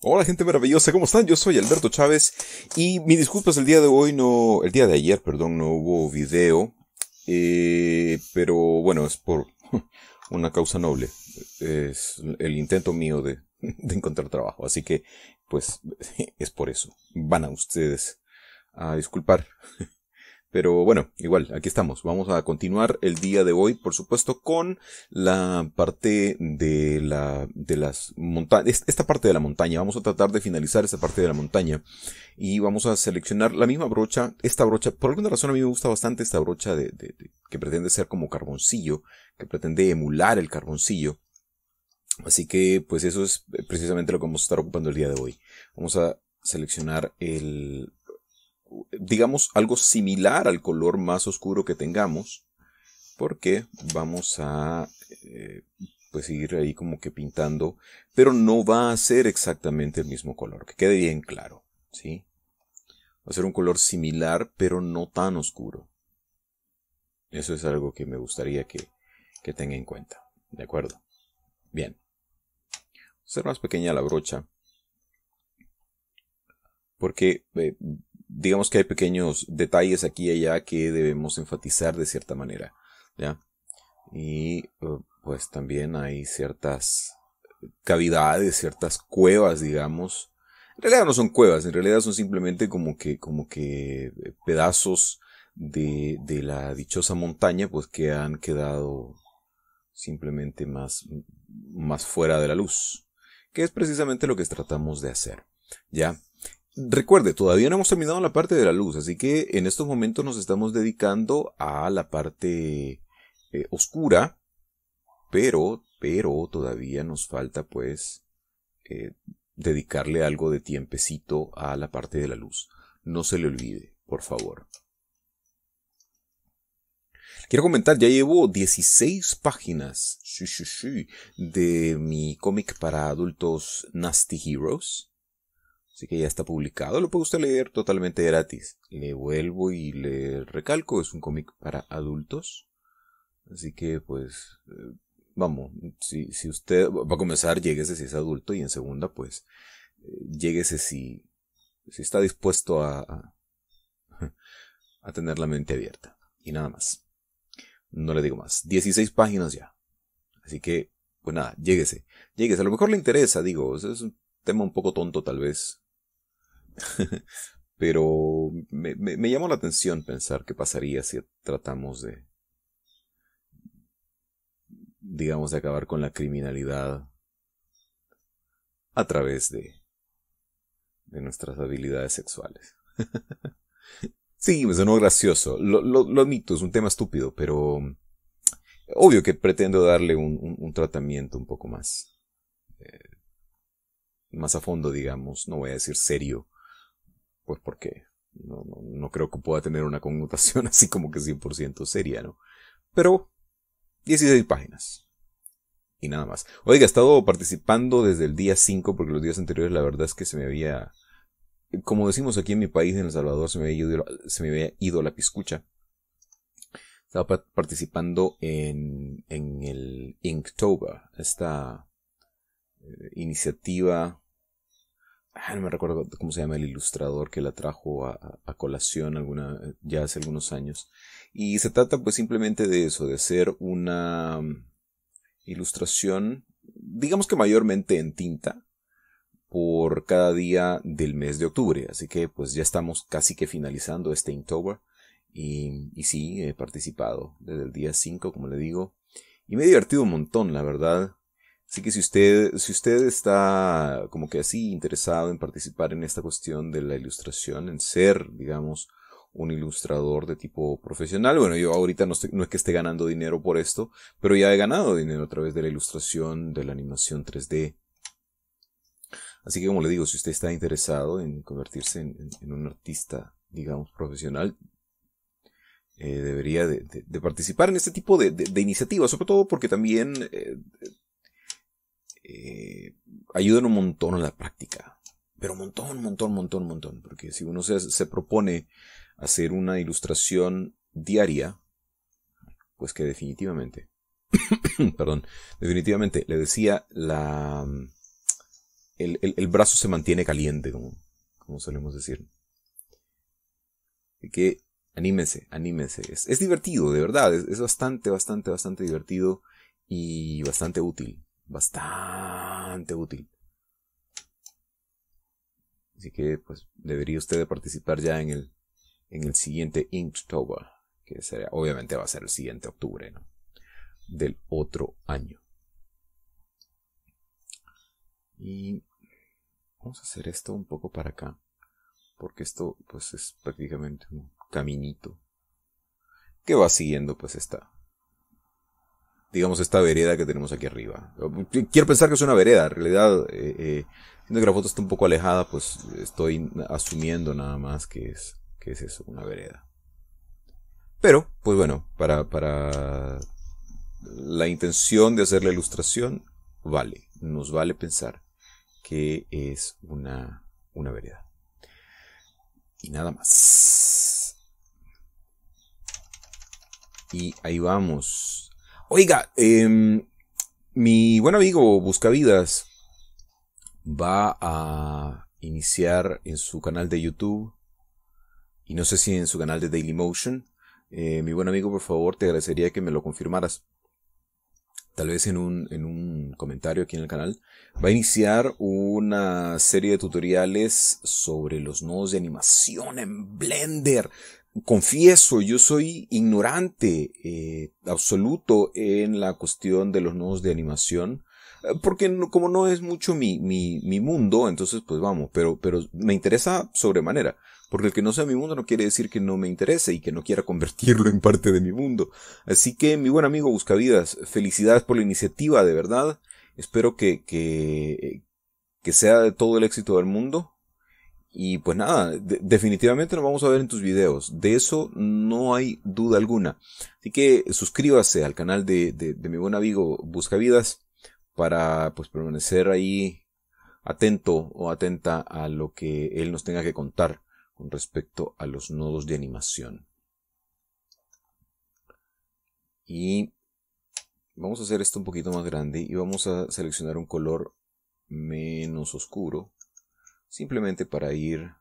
Hola gente maravillosa, ¿cómo están? Yo soy Alberto Chávez y mis disculpas el día de hoy no, el día de ayer, perdón, no hubo video, eh, pero bueno, es por una causa noble, es el intento mío de, de, encontrar trabajo, así que pues es por eso, van a ustedes a disculpar pero bueno, igual, aquí estamos. Vamos a continuar el día de hoy, por supuesto, con la parte de la, de las montañas, esta parte de la montaña. Vamos a tratar de finalizar esta parte de la montaña. Y vamos a seleccionar la misma brocha, esta brocha. Por alguna razón a mí me gusta bastante esta brocha de, que pretende ser como carboncillo, que pretende emular el carboncillo. Así que, pues eso es precisamente lo que vamos a estar ocupando el día de hoy. Vamos a seleccionar el, digamos, algo similar al color más oscuro que tengamos, porque vamos a eh, pues ir ahí como que pintando, pero no va a ser exactamente el mismo color, que quede bien claro, ¿sí? Va a ser un color similar, pero no tan oscuro. Eso es algo que me gustaría que, que tenga en cuenta, ¿de acuerdo? Bien. Hacer más pequeña la brocha. Porque eh, digamos que hay pequeños detalles aquí y allá que debemos enfatizar de cierta manera, ¿ya? Y eh, pues también hay ciertas cavidades, ciertas cuevas, digamos. En realidad no son cuevas, en realidad son simplemente como que, como que eh, pedazos de, la dichosa montaña, pues que han quedado simplemente más, más fuera de la luz, que es precisamente lo que tratamos de hacer, ¿ya? Recuerde, todavía no hemos terminado la parte de la luz, así que en estos momentos nos estamos dedicando a la parte eh, oscura, pero, pero todavía nos falta pues eh, dedicarle algo de tiempecito a la parte de la luz. No se le olvide, por favor. Quiero comentar, ya llevo 16 páginas de mi cómic para adultos Nasty Heroes. Así que ya está publicado, lo puede usted leer totalmente gratis. Le vuelvo y le recalco, es un cómic para adultos. Así que pues eh, vamos, si, si usted va a comenzar, lléguese si es adulto y en segunda pues eh, lléguese si, si está dispuesto a, a, a tener la mente abierta. Y nada más. No le digo más. 16 páginas ya. Así que pues nada, lléguese. Lléguese, a lo mejor le interesa, digo, es un tema un poco tonto tal vez, Pero me, llamó la atención pensar qué pasaría si tratamos de, digamos, de acabar con la criminalidad a través de, de nuestras habilidades sexuales. sí, me pues, sonó gracioso. Lo, lo, admito, es un tema estúpido, pero obvio que pretendo darle un, tratamiento un poco más, eh, más a fondo, digamos, no voy a decir serio pues porque no, creo que pueda tener una connotación así como que 100% seria, ¿no? Pero 16 páginas. Y nada más. Oiga, he estado participando desde el día 5 porque los días anteriores la verdad es que se me había... Como decimos aquí en mi país, en El Salvador, se me había ido, la piscucha. Estaba participando en, en el Inktober, esta eh, iniciativa Ah, no me recuerdo cómo se llama el ilustrador que la trajo a, colación alguna, eh, ya hace algunos años. Y se trata pues simplemente de eso, de hacer una mm, ilustración, digamos que mayormente en tinta, por cada día del mes de octubre. Así que pues ya estamos casi que finalizando este Inktober. Y, y sí, he participado desde el día 5, como le digo. Y me he divertido un montón, la verdad. Así que si usted, si usted está como que así interesado en participar en esta cuestión de la ilustración, en ser, digamos, un ilustrador de tipo profesional. Bueno, yo ahorita no, estoy, no, es que esté ganando dinero por esto, pero ya he ganado dinero a través de la ilustración, de la animación 3D. Así que como le digo, si usted está interesado en convertirse en, un artista, digamos, profesional, eh, debería de, participar en este tipo de, iniciativas, sobre todo porque también eh, eh, ayudan un montón en la práctica. Pero un montón, un montón, un montón, un montón. Porque si uno se, propone hacer una ilustración diaria, pues que definitivamente, perdón, definitivamente, le decía, la, el, brazo se mantiene caliente, como, solemos decir. Así que anímense, anímense. Es, divertido, de verdad, es, bastante, bastante, bastante divertido y bastante útil bastante útil. Así que pues debería usted participar ya en el, en el siguiente Inktober, que obviamente va a ser el siguiente octubre ¿no? del otro año. Y vamos a hacer esto un poco para acá, porque esto pues es prácticamente un caminito que va siguiendo pues esta, digamos, esta vereda que tenemos aquí arriba. Quiero pensar que es una vereda, en realidad, eh, eh que la foto está un poco alejada, pues estoy asumiendo nada más que es, que es eso, una vereda. Pero, pues bueno, para, la intención de hacer la ilustración, vale, nos vale pensar que es una, una vereda. Y nada más. Y ahí vamos Oiga, em, mi buen amigo Buscavidas va a iniciar en su canal de YouTube y no sé si en su canal de Dailymotion. Eh, mi buen amigo, por favor, te agradecería que me lo confirmaras. Tal vez en un, en un comentario aquí en el canal. Va a iniciar una serie de tutoriales sobre los nodos de animación en Blender confieso, yo soy ignorante eh, absoluto en la cuestión de los nodos de animación. Eh, porque como no es mucho mi, mi, mi mundo, entonces pues vamos, pero, pero me interesa sobremanera. Porque el que no sea mi mundo no quiere decir que no me interese y que no quiera convertirlo en parte de mi mundo. Así que, mi buen amigo Buscavidas, felicidades por la iniciativa, de verdad. Espero que, que, que sea de todo el éxito del mundo. Y pues nada, definitivamente nos vamos a ver en tus videos. De eso no hay duda alguna. Así que suscríbase al canal de, de, de mi buen amigo Busca Vidas para pues permanecer ahí atento o atenta a lo que él nos tenga que contar con respecto a los nodos de animación. Y vamos a hacer esto un poquito más grande y vamos a seleccionar un color menos oscuro simplemente para ir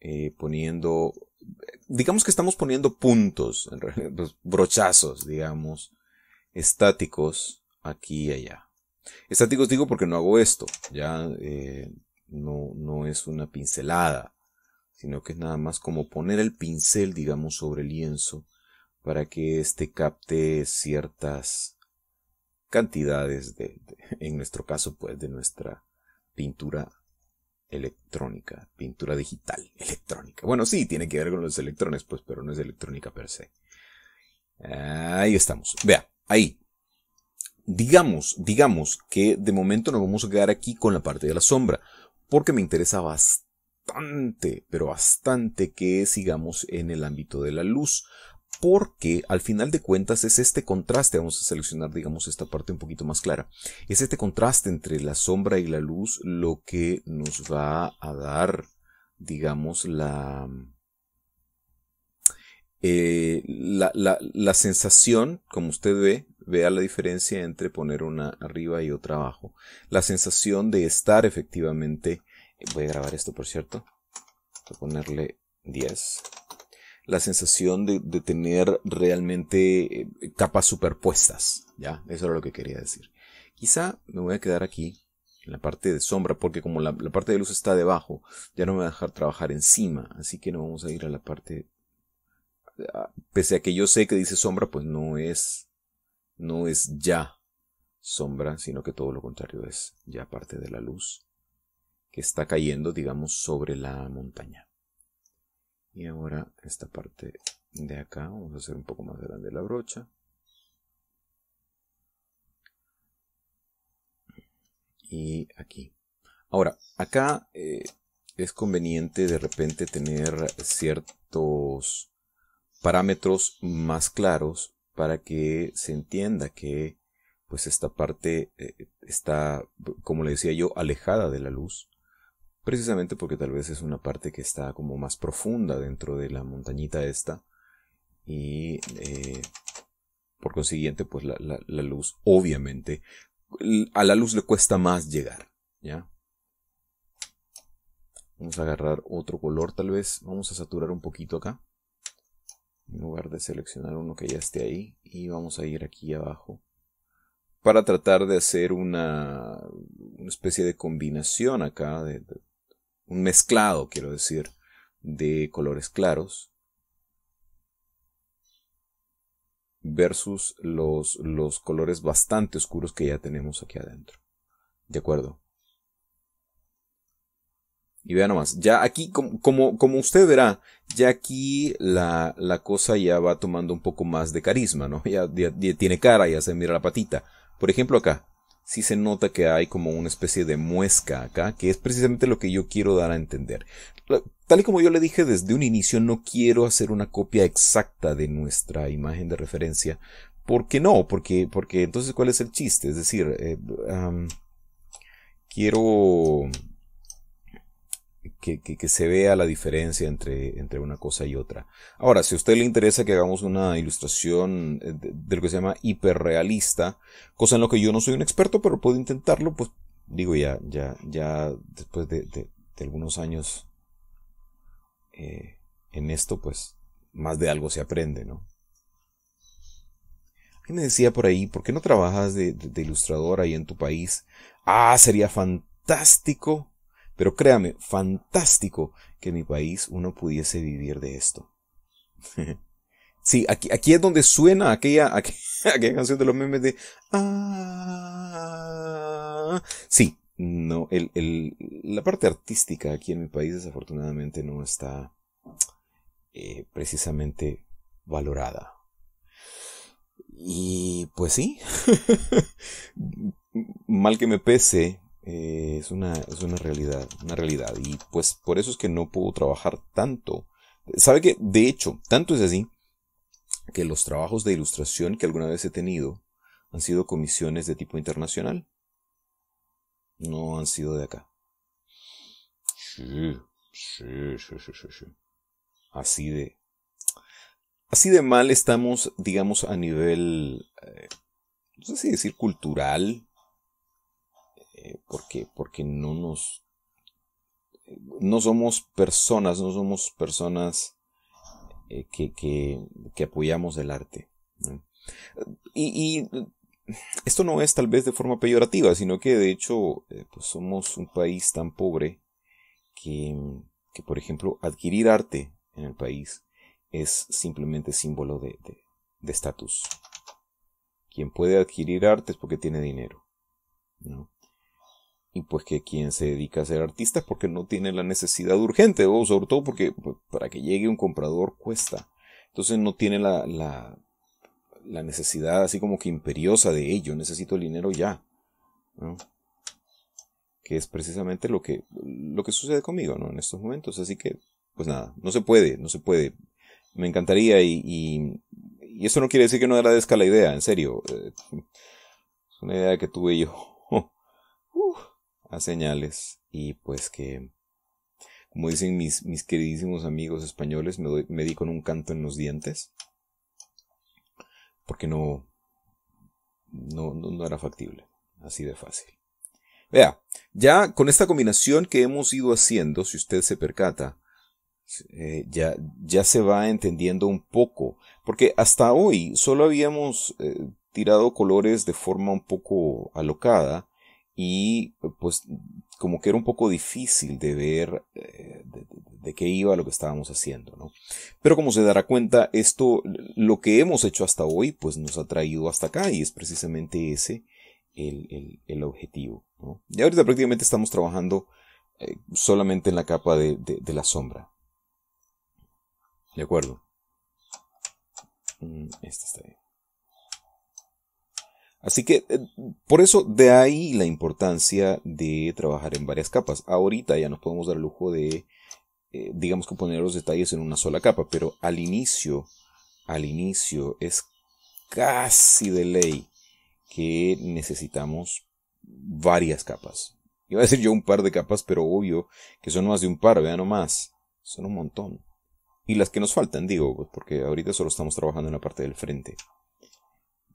eh, poniendo, digamos que estamos poniendo puntos, pues, brochazos, digamos, estáticos aquí y allá. Estáticos digo porque no hago esto, ya eh, no, es una pincelada, sino que es nada más como poner el pincel, digamos, sobre el lienzo para que éste capte ciertas cantidades de, en nuestro caso, pues, de nuestra pintura electrónica, pintura digital, electrónica. Bueno, sí, tiene que ver con los electrones, pues, pero no es electrónica per se. Ahí estamos. Vea, ahí. Digamos, digamos que de momento nos vamos a quedar aquí con la parte de la sombra, porque me interesa bastante, pero bastante que sigamos en el ámbito de la luz porque al final de cuentas es este contraste, vamos a seleccionar digamos esta parte un poquito más clara, es este contraste entre la sombra y la luz lo que nos va a dar digamos la, eh, la, sensación, como usted ve, vea la diferencia entre poner una arriba y otra abajo, la sensación de estar efectivamente, eh, voy a grabar esto por cierto, voy a ponerle 10 la sensación de, de tener realmente eh, capas superpuestas, ¿ya? Eso era lo que quería decir. Quizá me voy a quedar aquí en la parte de sombra, porque como la, la, parte de luz está debajo, ya no me va a dejar trabajar encima, así que no vamos a ir a la parte... Ah, pese a que yo sé que dice sombra, pues no es, no es ya sombra, sino que todo lo contrario es ya parte de la luz que está cayendo, digamos, sobre la montaña y ahora esta parte de acá vamos a hacer un poco más grande la brocha y aquí ahora acá eh, es conveniente de repente tener ciertos parámetros más claros para que se entienda que pues esta parte eh, está como le decía yo alejada de la luz precisamente porque tal vez es una parte que está como más profunda dentro de la montañita esta y eh, por consiguiente pues la, luz obviamente a la luz le cuesta más llegar ya vamos a agarrar otro color tal vez vamos a saturar un poquito acá en lugar de seleccionar uno que ya esté ahí y vamos a ir aquí abajo para tratar de hacer una, una especie de combinación acá un mezclado, quiero decir, de colores claros versus los, los colores bastante oscuros que ya tenemos aquí adentro. ¿De acuerdo? Y vean nomás, ya aquí, como, como, usted verá, ya aquí la, la, cosa ya va tomando un poco más de carisma, ¿no? ya, tiene cara, ya se mira la patita. Por ejemplo acá si se nota que hay como una especie de muesca acá, que es precisamente lo que yo quiero dar a entender. Tal y como yo le dije desde un inicio, no quiero hacer una copia exacta de nuestra imagen de referencia. ¿Por qué no? Porque, porque entonces, ¿cuál es el chiste? Es decir, eh, quiero que, se vea la diferencia entre, entre una cosa y otra. Ahora, si a usted le interesa que hagamos una ilustración eh, de, lo que se llama hiperrealista, cosa en lo que yo no soy un experto, pero puedo intentarlo, pues digo ya, ya, ya después de, algunos años eh, en esto, pues más de algo se aprende, ¿no? me decía por ahí, ¿por qué no trabajas de ilustrador ahí en tu país? Ah, sería fantástico. Pero créame, fantástico que en mi país uno pudiese vivir de esto. Sí, aquí, aquí es donde suena aquella, aquella, canción de los memes de... Ah". sí, no, la parte artística aquí en mi país desafortunadamente no está eh, precisamente valorada. Y pues sí, mal que me pese, eh, es, una, es una realidad, una realidad. Y pues por eso es que no puedo trabajar tanto. Sabe que, de hecho, tanto es así que los trabajos de ilustración que alguna vez he tenido han sido comisiones de tipo internacional. No han sido de acá. Sí, sí, sí, sí, sí. Así de... Así de mal estamos, digamos, a nivel... Eh, no sé si decir cultural, eh, porque, porque no nos... Eh, no somos personas, no somos personas eh, que, apoyamos el arte. Y, esto no es tal vez de forma peyorativa, sino que de hecho pues somos un país tan pobre que, por ejemplo, adquirir arte en el país es simplemente símbolo de estatus. Quien puede adquirir arte es porque tiene dinero. ¿no? y pues que quien se dedica a ser artista es porque no tiene la necesidad urgente, o sobre todo porque pues, para que llegue un comprador cuesta. Entonces no tiene la, la, necesidad así como que imperiosa de ello, necesito el dinero ya. Que es precisamente lo que, lo que sucede conmigo ¿no? en estos momentos. Así que, pues nada, no se puede, no se puede. Me encantaría y, y, y eso no quiere decir que no agradezca la idea, en serio. Eh, es una idea que tuve yo a señales y pues que, como dicen mis, mis queridísimos amigos españoles, me, di con un canto en los dientes porque no, no, no, era factible, así de fácil. Vea, ya con esta combinación que hemos ido haciendo, si usted se percata, eh, ya, ya se va entendiendo un poco, porque hasta hoy solo habíamos eh, tirado colores de forma un poco alocada, y pues como que era un poco difícil de ver eh, de, qué iba lo que estábamos haciendo, ¿no? Pero como se dará cuenta, esto, lo que hemos hecho hasta hoy, pues nos ha traído hasta acá y es precisamente ese el, objetivo, ¿no? Y ahorita prácticamente estamos trabajando eh, solamente en la capa de, de, la sombra. ¿De acuerdo? Este está bien. Así que eh, por eso de ahí la importancia de trabajar en varias capas. Ahorita ya nos podemos dar el lujo de, eh, digamos que poner los detalles en una sola capa, pero al inicio, al inicio es casi de ley que necesitamos varias capas. Iba a decir yo un par de capas, pero obvio que son más de un par, vean nomás, son un montón. Y las que nos faltan, digo, porque ahorita solo estamos trabajando en la parte del frente.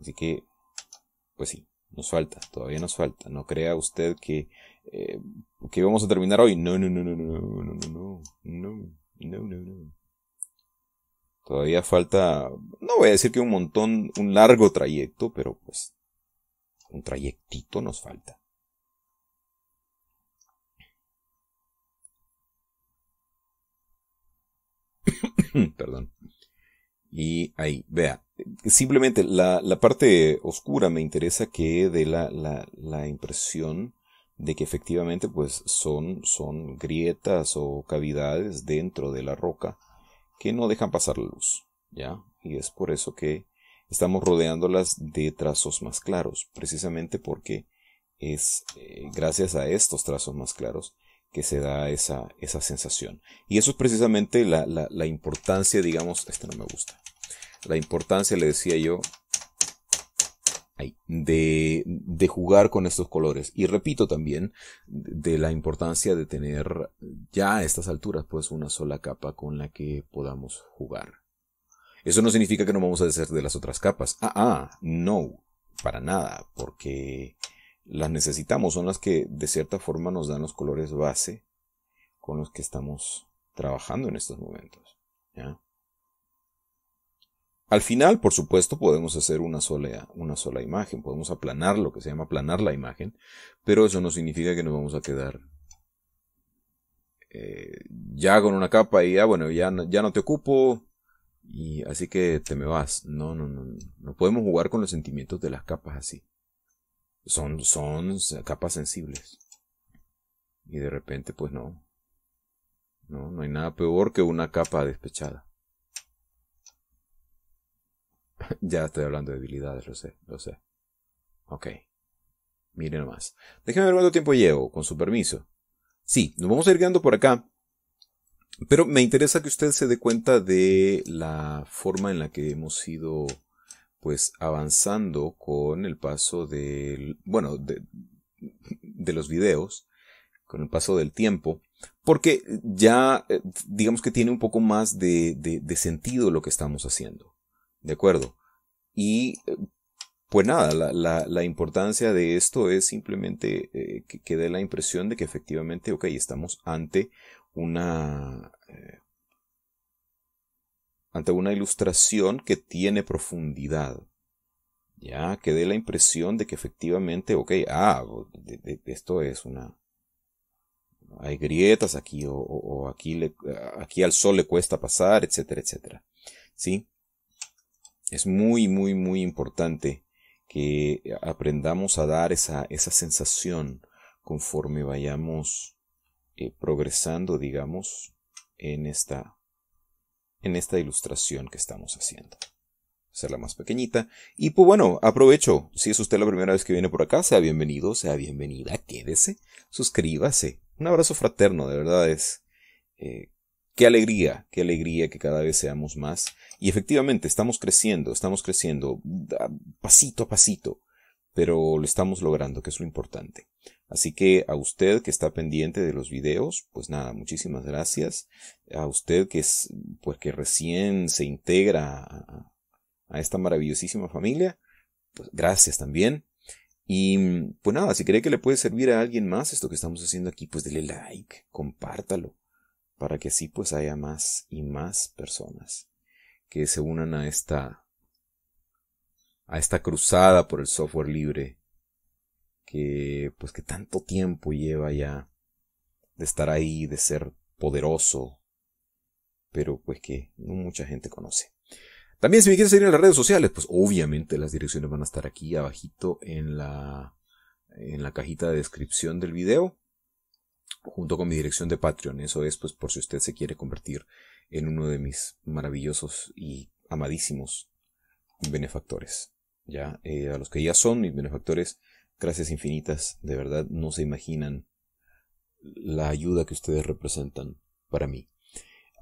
Así que pues sí, nos falta, todavía nos falta. No crea usted que, que vamos a terminar hoy. No, no, no, no, no, no, no, no, no, no, no, no. Todavía falta, no voy a decir que un montón, un largo trayecto, pero pues un trayectito nos falta. Perdón. Y ahí, vea. Simplemente la, la parte oscura me interesa que dé la, la, la, impresión de que efectivamente pues son, son grietas o cavidades dentro de la roca que no dejan pasar la luz, ¿ya? Y es por eso que estamos rodeándolas de trazos más claros, precisamente porque es eh, gracias a estos trazos más claros que se da esa, esa sensación. Y eso es precisamente la, la, importancia, digamos, este no me gusta, la importancia, le decía yo, de, de, jugar con estos colores. Y repito también de la importancia de tener ya a estas alturas pues una sola capa con la que podamos jugar. Eso no significa que no vamos a deshacer de las otras capas. Ah, ah, no, para nada, porque las necesitamos, son las que de cierta forma nos dan los colores base con los que estamos trabajando en estos momentos. ¿ya? Al final, por supuesto, podemos hacer una sola, una sola imagen, podemos aplanar lo que se llama aplanar la imagen, pero eso no significa que nos vamos a quedar eh, ya con una capa y ya, ah, bueno, ya, ya no te ocupo, y así que te me vas. No, no, no, no podemos jugar con los sentimientos de las capas así. Son, son capas sensibles. Y de repente, pues no. No, no hay nada peor que una capa despechada ya estoy hablando de debilidades, lo sé, lo sé. Ok. Mire nomás. Déjeme ver cuánto tiempo llevo, con su permiso. Sí, nos vamos a ir quedando por acá. Pero me interesa que usted se dé cuenta de la forma en la que hemos ido pues avanzando con el paso del, bueno, de, de los videos, con el paso del tiempo, porque ya eh, digamos que tiene un poco más de, de sentido lo que estamos haciendo. ¿De acuerdo? Y eh, pues nada, la, importancia de esto es simplemente eh, que, dé la impresión de que efectivamente, ok, estamos ante una... Eh, ante una ilustración que tiene profundidad, ya que dé la impresión de que efectivamente, ok, ah, esto es una... Hay grietas aquí o, aquí, le, aquí al sol le cuesta pasar, etcétera, etcétera. ¿Sí? Es muy, muy, muy importante que aprendamos a dar esa, esa sensación conforme vayamos eh, progresando, digamos, en esta, en esta ilustración que estamos haciendo hacerla más pequeñita. Y pues bueno, aprovecho. Si es usted la primera vez que viene por acá, sea bienvenido, sea bienvenida, quédese, suscríbase. Un abrazo fraterno, de verdad es. Eh, qué alegría, qué alegría que cada vez seamos más. Y efectivamente, estamos creciendo, estamos creciendo pasito a pasito, pero lo estamos logrando, que es lo importante. Así que a usted que está pendiente de los videos, pues nada, muchísimas gracias. A usted que es, pues que recién se integra a, a esta maravillosísima familia, pues gracias también. Y pues nada, si cree que le puede servir a alguien más esto que estamos haciendo aquí, pues dele like, compártalo para que así pues haya más y más personas que se unan a esta a esta cruzada por el software libre que pues que tanto tiempo lleva ya de estar ahí, de ser poderoso, pero pues que no mucha gente conoce. También si me quieres seguir en las redes sociales, pues obviamente las direcciones van a estar aquí abajito en la en la cajita de descripción del video junto con mi dirección de Patreon. Eso es, pues, por si usted se quiere convertir en uno de mis maravillosos y amadísimos benefactores. Ya, eh, a los que ya son mis benefactores, gracias infinitas. De verdad, no se imaginan la ayuda que ustedes representan para mí.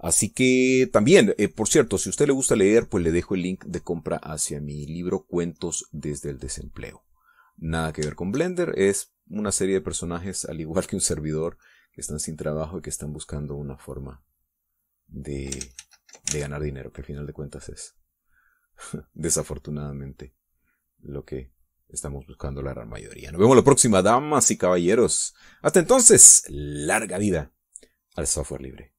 Así que también, eh, por cierto, si a usted le gusta leer, pues le dejo el link de compra hacia mi libro Cuentos desde el desempleo. Nada que ver con Blender, es una serie de personajes, al igual que un servidor, que están sin trabajo y que están buscando una forma de, de ganar dinero, que al final de cuentas es, desafortunadamente, lo que estamos buscando la gran mayoría. Nos vemos la próxima, damas y caballeros. Hasta entonces, larga vida al software libre.